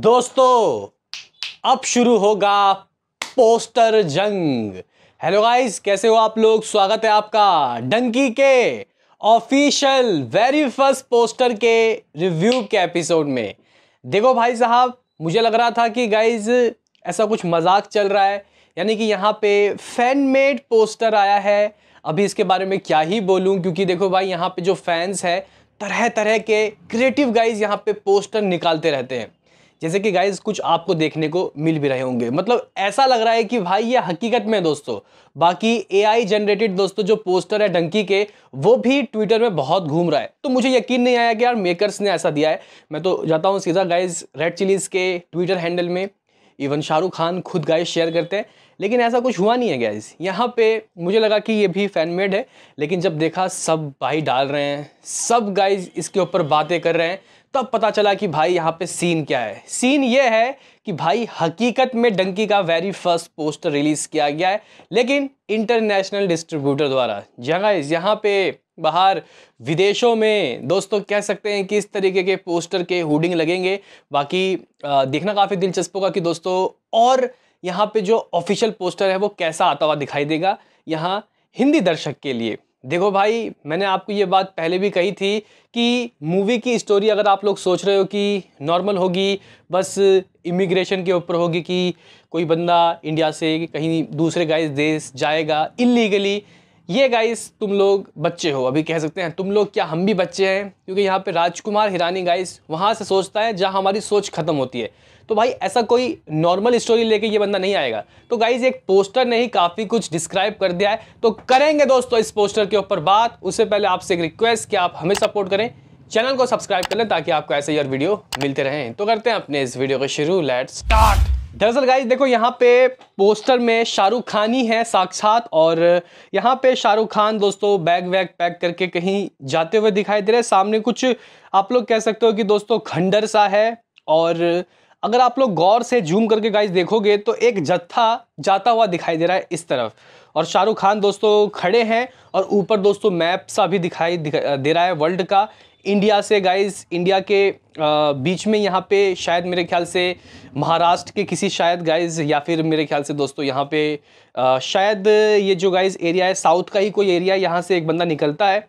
दोस्तों अब शुरू होगा पोस्टर जंग हेलो गाइस कैसे हो आप लोग स्वागत है आपका डंकी के ऑफिशियल वेरी फर्स्ट पोस्टर के रिव्यू के एपिसोड में देखो भाई साहब मुझे लग रहा था कि गाइस ऐसा कुछ मजाक चल रहा है यानी कि यहाँ पे फैन मेड पोस्टर आया है अभी इसके बारे में क्या ही बोलूँ क्योंकि देखो भाई यहाँ पे जो फैंस है तरह तरह के क्रिएटिव गाइज यहाँ पे पोस्टर निकालते रहते हैं जैसे कि गाइज कुछ आपको देखने को मिल भी रहे होंगे मतलब ऐसा लग रहा है कि भाई ये हकीकत में है दोस्तों बाकी एआई जनरेटेड दोस्तों जो पोस्टर है डंकी के वो भी ट्विटर में बहुत घूम रहा है तो मुझे यकीन नहीं आया कि यार मेकर्स ने ऐसा दिया है मैं तो जाता हूँ सीधा गाइज रेड चिलीज़ के ट्विटर हैंडल में इवन शाहरुख खान खुद गाइज शेयर करते हैं लेकिन ऐसा कुछ हुआ नहीं है गाइज यहाँ पे मुझे लगा कि ये भी फैन मेड है लेकिन जब देखा सब भाई डाल रहे हैं सब गाइज इसके ऊपर बातें कर रहे हैं तब पता चला कि भाई यहाँ पे सीन क्या है सीन ये है कि भाई हकीकत में डंकी का वेरी फर्स्ट पोस्टर रिलीज़ किया गया है लेकिन इंटरनेशनल डिस्ट्रीब्यूटर द्वारा जगह यहाँ पे बाहर विदेशों में दोस्तों कह सकते हैं कि इस तरीके के पोस्टर के होर्डिंग लगेंगे बाकी देखना काफ़ी दिलचस्प होगा कि दोस्तों और यहाँ पे जो ऑफिशियल पोस्टर है वो कैसा आता हुआ दिखाई देगा यहाँ हिंदी दर्शक के लिए देखो भाई मैंने आपको ये बात पहले भी कही थी कि मूवी की स्टोरी अगर आप लोग सोच रहे हो कि नॉर्मल होगी बस इमिग्रेशन के ऊपर होगी कि कोई बंदा इंडिया से कहीं दूसरे गाइस देश जाएगा इलीगली ये गाइस तुम लोग बच्चे हो अभी कह सकते हैं तुम लोग क्या हम भी बच्चे हैं क्योंकि यहाँ पे राजकुमार हिरानी गाइस वहाँ से सोचता है जहाँ हमारी सोच ख़त्म होती है तो भाई ऐसा कोई नॉर्मल स्टोरी लेके ये बंदा नहीं आएगा तो गाइज एक पोस्टर ने ही काफ़ी कुछ डिस्क्राइब कर दिया है तो करेंगे दोस्तों इस पोस्टर के ऊपर बात उससे पहले आपसे एक रिक्वेस्ट कि आप हमें सपोर्ट करें चैनल को सब्सक्राइब कर लें ताकि आपको ऐसे ही और वीडियो मिलते रहें तो करते हैं अपने इस वीडियो को शुरू लेट स्टार्ट दरअसल गाइज देखो यहाँ पे पोस्टर में शाहरुख खान ही है साक्षात और यहाँ पे शाहरुख खान दोस्तों बैग वैग पैक करके कहीं जाते हुए दिखाई दे रहे हैं सामने कुछ आप लोग कह सकते हो कि दोस्तों खंडर सा है और अगर आप लोग गौर से जूम करके गाइस देखोगे तो एक जत्था जाता हुआ दिखाई दे रहा है इस तरफ और शाहरुख खान दोस्तों खड़े हैं और ऊपर दोस्तों मैप सा भी दिखाई दे रहा है वर्ल्ड का इंडिया से गाइस इंडिया के बीच में यहाँ पे शायद मेरे ख्याल से महाराष्ट्र के किसी शायद गाइस या फिर मेरे ख्याल से दोस्तों यहाँ पे शायद ये जो गाइस एरिया है साउथ का ही कोई एरिया यहाँ से एक बंदा निकलता है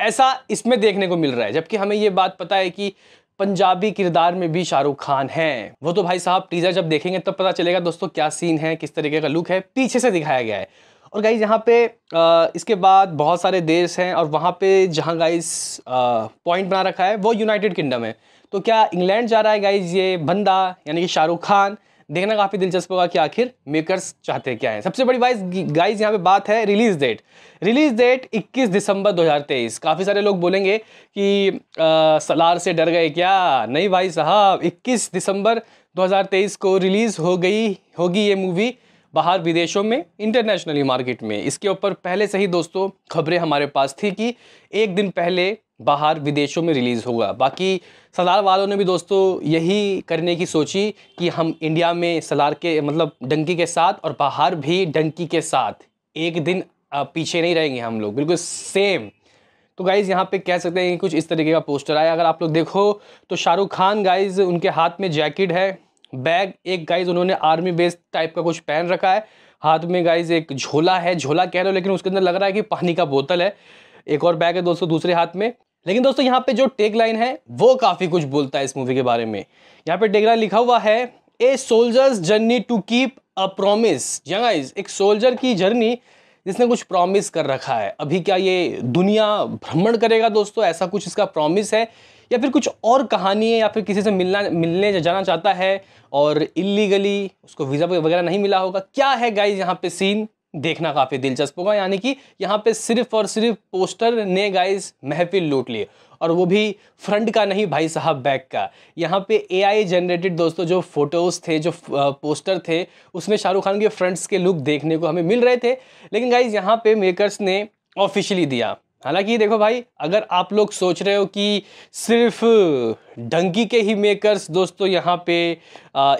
ऐसा इसमें देखने को मिल रहा है जबकि हमें ये बात पता है कि पंजाबी किरदार में भी शाहरुख खान हैं वो तो भाई साहब टीजर जब देखेंगे तब तो पता चलेगा दोस्तों क्या सीन है किस तरीके का लुक है पीछे से दिखाया गया है और गाइज यहाँ पे आ, इसके बाद बहुत सारे देश हैं और वहाँ पे जहाँ गाइज पॉइंट बना रखा है वो यूनाइटेड किंगडम है तो क्या इंग्लैंड जा रहा है गाइज ये बंदा यानी कि शाहरुख खान देखना काफ़ी दिलचस्प होगा कि आखिर मेकर्स चाहते क्या है सबसे बड़ी बात गाइज यहाँ पे बात है रिलीज डेट रिलीज डेट 21 दिसंबर 2023 काफ़ी सारे लोग बोलेंगे कि आ, सलार से डर गए क्या नहीं भाई साहब 21 दिसंबर 2023 को रिलीज़ हो गई होगी ये मूवी बाहर विदेशों में इंटरनेशनली मार्केट में इसके ऊपर पहले से ही दोस्तों खबरें हमारे पास थी कि एक दिन पहले बाहर विदेशों में रिलीज़ होगा बाकी सलार वालों ने भी दोस्तों यही करने की सोची कि हम इंडिया में सलार के मतलब डंकी के साथ और बाहर भी डंकी के साथ एक दिन पीछे नहीं रहेंगे हम लोग बिल्कुल सेम तो गाइज़ यहाँ पे कह सकते हैं कि कुछ इस तरीके का पोस्टर आया अगर आप लोग देखो तो शाहरुख खान गाइज़ उनके हाथ में जैकेट है बैग एक गाइज़ उन्होंने आर्मी बेस टाइप का कुछ पहन रखा है हाथ में गाइज़ एक झोला है झोला कह रहे हो लेकिन उसके अंदर लग रहा है कि पानी का बोतल है एक और बैग है दोस्तों दूसरे हाथ में लेकिन दोस्तों यहाँ पे जो टेक लाइन है वो काफ़ी कुछ बोलता है इस मूवी के बारे में यहाँ पे टेक लाइन लिखा हुआ है a soldier's journey to keep a promise एक सोल्जर की जर्नी जिसने कुछ प्रॉमिस कर रखा है अभी क्या ये दुनिया भ्रमण करेगा दोस्तों ऐसा कुछ इसका प्रॉमिस है या फिर कुछ और कहानी है या फिर किसी से मिलना मिलने जाना चाहता है और इलीगली उसको वीज़ा वगैरह नहीं मिला होगा क्या है गाइज यहाँ पे सीन देखना काफ़ी दिलचस्प होगा यानी कि यहाँ पे सिर्फ और सिर्फ पोस्टर ने गाइस महफिल लूट लिए और वो भी फ्रंट का नहीं भाई साहब बैक का यहाँ पे एआई जनरेटेड दोस्तों जो फोटोज़ थे जो पोस्टर थे उसमें शाहरुख खान के फ्रंट्स के लुक देखने को हमें मिल रहे थे लेकिन गाइज यहाँ पे मेकर्स ने ऑफिशियली दिया हालांकि देखो भाई अगर आप लोग सोच रहे हो कि सिर्फ डंकी के ही मेकर्स दोस्तों यहाँ पे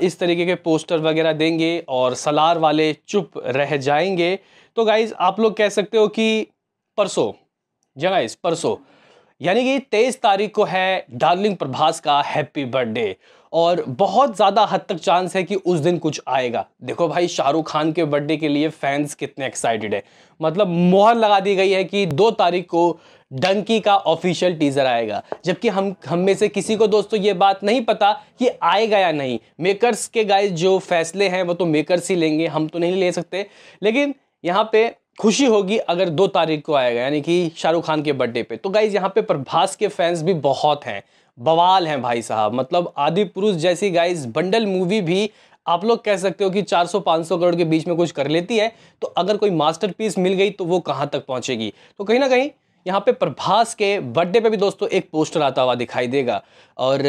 इस तरीके के पोस्टर वगैरह देंगे और सलार वाले चुप रह जाएंगे तो गाइज आप लोग कह सकते हो कि परसों जी गाइज परसों यानी कि तेईस तारीख को है डार्लिंग प्रभास का हैप्पी बर्थडे और बहुत ज़्यादा हद तक चांस है कि उस दिन कुछ आएगा देखो भाई शाहरुख खान के बर्थडे के लिए फैंस कितने एक्साइटेड है मतलब मोहर लगा दी गई है कि दो तारीख को डंकी का ऑफिशियल टीज़र आएगा जबकि हम हम में से किसी को दोस्तों ये बात नहीं पता कि आएगा या नहीं मेकर्स के गाय जो फैसले हैं वो तो मेकर्स ही लेंगे हम तो नहीं ले सकते लेकिन यहाँ पे खुशी होगी अगर दो तारीख को आएगा यानी कि शाहरुख खान के बर्थडे पे तो गाइज यहाँ पे प्रभास के फैंस भी बहुत हैं बवाल हैं भाई साहब मतलब आदि पुरुष जैसी गाइस बंडल मूवी भी आप लोग कह सकते हो कि 400-500 करोड़ के बीच में कुछ कर लेती है तो अगर कोई मास्टरपीस मिल गई तो वो कहाँ तक पहुँचेगी तो कहीं ना कहीं यहाँ पे प्रभास के बर्थडे पे भी दोस्तों एक पोस्टर आता हुआ दिखाई देगा और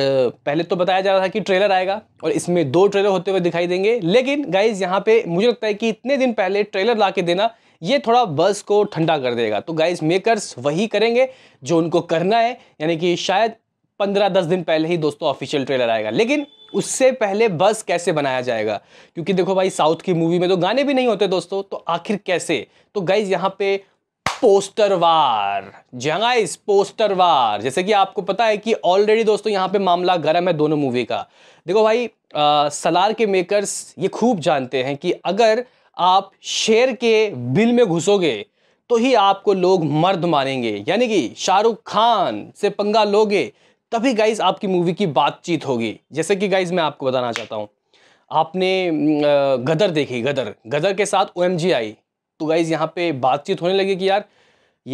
पहले तो बताया जा रहा था कि ट्रेलर आएगा और इसमें दो ट्रेलर होते हुए दिखाई देंगे लेकिन गाइज यहाँ पे मुझे लगता है कि इतने दिन पहले ट्रेलर ला के देना ये थोड़ा बस को ठंडा कर देगा तो गाइज मेकर्स वही करेंगे जो उनको करना है यानी कि शायद पंद्रह दस दिन पहले ही दोस्तों ऑफिशियल ट्रेलर आएगा लेकिन उससे पहले बस कैसे बनाया जाएगा क्योंकि देखो भाई साउथ की मूवी में तो गाने भी नहीं होते दोस्तों तो आखिर कैसे तो गाइज यहाँ पे पोस्टर पोस्टरवार जंगाइस वार जैसे कि आपको पता है कि ऑलरेडी दोस्तों यहाँ पे मामला गर्म है दोनों मूवी का देखो भाई आ, सलार के मेकर्स ये खूब जानते हैं कि अगर आप शेर के बिल में घुसोगे तो ही आपको लोग मर्द मानेंगे यानी कि शाहरुख खान से पंगा लोगे तभी गाइज आपकी मूवी की बातचीत होगी जैसे कि गाइज मैं आपको बताना चाहता हूँ आपने गदर देखी गदर गदर के साथ ओ आई तो गाइज यहाँ पे बातचीत होने लगी कि यार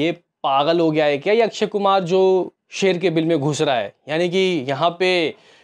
ये पागल हो गया है क्या ये अक्षय कुमार जो शेर के बिल में घुस रहा है यानी कि यहाँ पे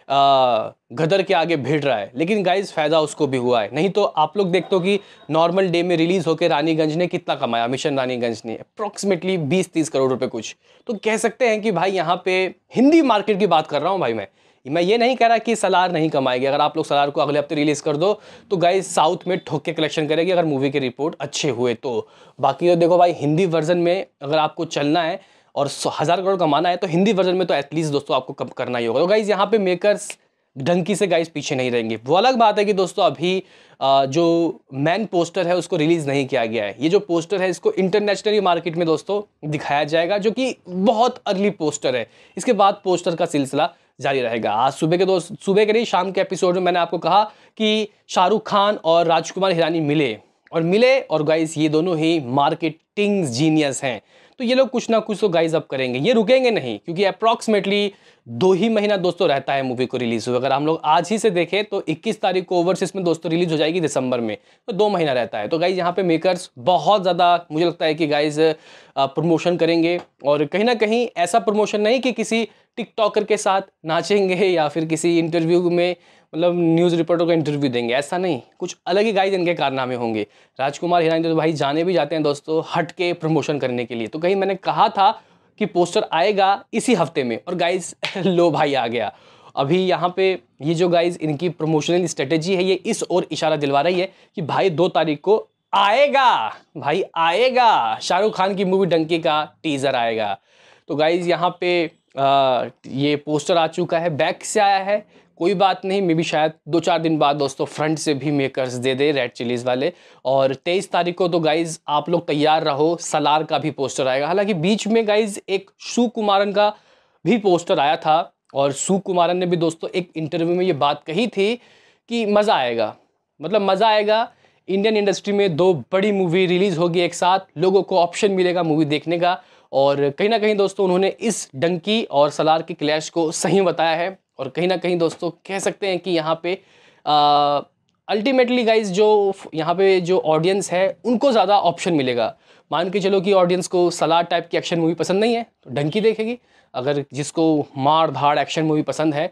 गदर के आगे भिड़ रहा है लेकिन गाइज फ़ायदा उसको भी हुआ है नहीं तो आप लोग देखते हो कि नॉर्मल डे में रिलीज़ होकर रानीगंज ने कितना कमाया मिशन रानीगंज ने अप्रॉक्सीमेटली बीस तीस करोड़ रुपये कुछ तो कह सकते हैं कि भाई यहाँ पे हिंदी मार्केट की बात कर रहा हूँ भाई मैं मैं ये नहीं कह रहा कि सलार नहीं कमाएगी अगर आप लोग सलार को अगले हफ्ते रिलीज़ कर दो तो गाइज साउथ में ठोक के कलेक्शन करेगी अगर मूवी के रिपोर्ट अच्छे हुए तो बाकी तो देखो भाई हिंदी वर्जन में अगर आपको चलना है और हज़ार करोड़ कमाना है तो हिंदी वर्जन में तो एटलीस्ट दोस्तों आपको कम करना ही होगा तो गाइज़ यहाँ पे मेकर्स ढंकी से गाइज पीछे नहीं रहेंगे वो अलग बात है कि दोस्तों अभी जो मैन पोस्टर है उसको रिलीज़ नहीं किया गया है ये जो पोस्टर है इसको इंटरनेशनली मार्केट में दोस्तों दिखाया जाएगा जो कि बहुत अर्ली पोस्टर है इसके बाद पोस्टर का सिलसिला जारी रहेगा आज सुबह के दोस्त सुबह के नहीं शाम के एपिसोड में मैंने आपको कहा कि शाहरुख खान और राजकुमार हिरानी मिले और मिले और गाइज ये दोनों ही मार्केटिंग जीनियस हैं तो ये लोग कुछ ना कुछ तो गाइज अप करेंगे ये रुकेंगे नहीं क्योंकि अप्रॉक्सीमेटली दो ही महीना दोस्तों रहता है मूवी को रिलीज़ हुए अगर हम लोग आज ही से देखें तो 21 तारीख को ओवरसीज में दोस्तों रिलीज़ हो जाएगी दिसंबर में तो दो महीना रहता है तो गाइज यहाँ पे मेकर्स बहुत ज़्यादा मुझे लगता है कि गाइज प्रमोशन करेंगे और कहीं ना कहीं ऐसा प्रमोशन नहीं कि किसी टिकटॉकर के साथ नाचेंगे या फिर किसी इंटरव्यू में मतलब न्यूज़ रिपोर्टर को इंटरव्यू देंगे ऐसा नहीं कुछ अलग ही गाइज इनके कारनामे होंगे राजकुमार हिरानी तो भाई जाने भी जाते हैं दोस्तों हट के प्रमोशन करने के लिए तो कहीं मैंने कहा था कि पोस्टर आएगा इसी हफ्ते में और गाइज लो भाई आ गया अभी यहाँ पे ये जो गाइज इनकी प्रमोशनल स्ट्रेटेजी है ये इस ओर इशारा दिलवा रही है कि भाई दो तारीख को आएगा भाई आएगा शाहरुख खान की मूवी डंकी का टीज़र आएगा तो गाइज यहाँ पे ये पोस्टर आ चुका है बैक से आया है कोई बात नहीं मे भी शायद दो चार दिन बाद दोस्तों फ्रंट से भी मेकर्स दे दे रेड चिलीज़ वाले और तेईस तारीख को तो गाइज़ आप लोग तैयार रहो सलार का भी पोस्टर आएगा हालांकि बीच में गाइज़ एक सुकुमारन का भी पोस्टर आया था और सुकुमारन ने भी दोस्तों एक इंटरव्यू में ये बात कही थी कि मज़ा आएगा मतलब मज़ा आएगा इंडियन इंडस्ट्री में दो बड़ी मूवी रिलीज़ होगी एक साथ लोगों को ऑप्शन मिलेगा मूवी देखने का और कहीं ना कहीं दोस्तों उन्होंने इस डंकी और सलार के क्लैश को सही बताया है और कहीं ना कहीं दोस्तों कह सकते हैं कि यहाँ पे अल्टीमेटली गाइज जो यहाँ पे जो ऑडियंस है उनको ज़्यादा ऑप्शन मिलेगा मान के चलो कि ऑडियंस को सलार टाइप की एक्शन मूवी पसंद नहीं है तो डंकी देखेगी अगर जिसको मार धाड़ एक्शन मूवी पसंद है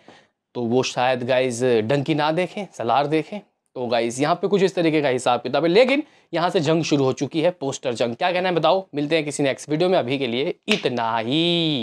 तो वो शायद गाइज डंकी ना देखें सलार देखें तो गाइज यहाँ पे कुछ इस तरीके का हिसाब किताब है लेकिन यहाँ से जंग शुरू हो चुकी है पोस्टर जंग क्या कहना है बताओ मिलते हैं किसी नेक्स्ट वीडियो में अभी के लिए इतना ही